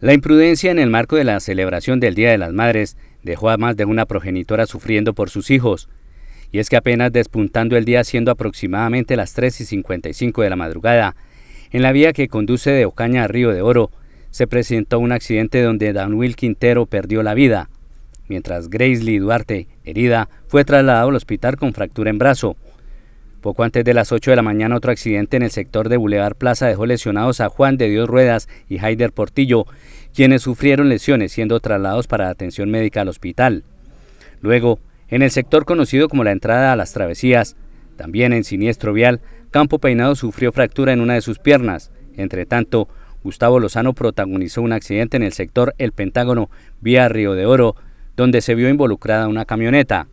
La imprudencia en el marco de la celebración del Día de las Madres dejó a más de una progenitora sufriendo por sus hijos. Y es que apenas despuntando el día, siendo aproximadamente las 3 y 55 de la madrugada, en la vía que conduce de Ocaña a Río de Oro, se presentó un accidente donde Danuel Quintero perdió la vida, mientras Grace Duarte, herida, fue trasladado al hospital con fractura en brazo. Poco antes de las 8 de la mañana, otro accidente en el sector de Boulevard Plaza dejó lesionados a Juan de Dios Ruedas y Haider Portillo, quienes sufrieron lesiones siendo trasladados para atención médica al hospital. Luego, en el sector conocido como la entrada a las travesías, también en siniestro vial, Campo Peinado sufrió fractura en una de sus piernas. Entre tanto, Gustavo Lozano protagonizó un accidente en el sector El Pentágono, vía Río de Oro, donde se vio involucrada una camioneta.